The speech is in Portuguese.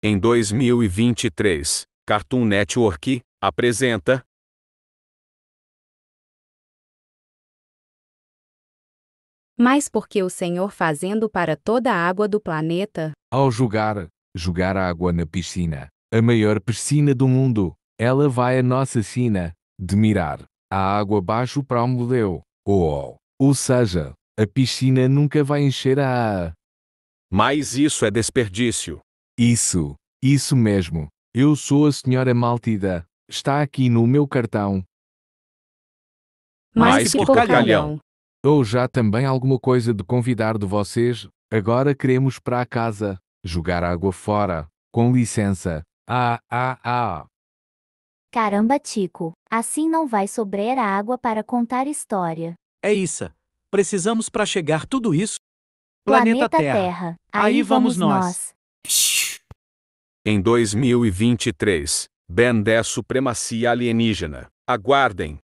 Em 2023, Cartoon Network apresenta Mas por que o Senhor fazendo para toda a água do planeta? Ao jogar, jogar água na piscina, a maior piscina do mundo, ela vai à nossa sina, de mirar, a água baixo para o modelo, ou, ou seja, a piscina nunca vai encher a... Mas isso é desperdício. Isso, isso mesmo. Eu sou a senhora Maltida. Está aqui no meu cartão. Mais que porcalhão. Ou já também alguma coisa de convidar de vocês? Agora queremos para a casa. Jogar água fora. Com licença. Ah, ah, ah. Caramba, Tico. Assim não vai sobrar água para contar história. É isso. Precisamos para chegar tudo isso. Planeta, Planeta Terra. Terra. Aí, Aí vamos nós. nós. Em 2023, BEN 10 Supremacia Alienígena. Aguardem!